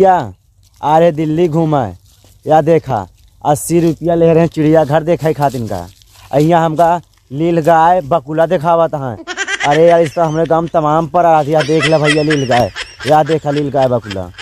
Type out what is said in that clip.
भैया आ रहे दिल्ली घूमा या देखा अस्सी रुपया ले रहे हैं देखा देखे खातिर का अहियाँ हमका लील गाय बकुला दिखावत हैं अरे यार इस तरह हमारे तमाम पर आ रहा देख ला भैया लील गाय या देखा लील गाय बकुला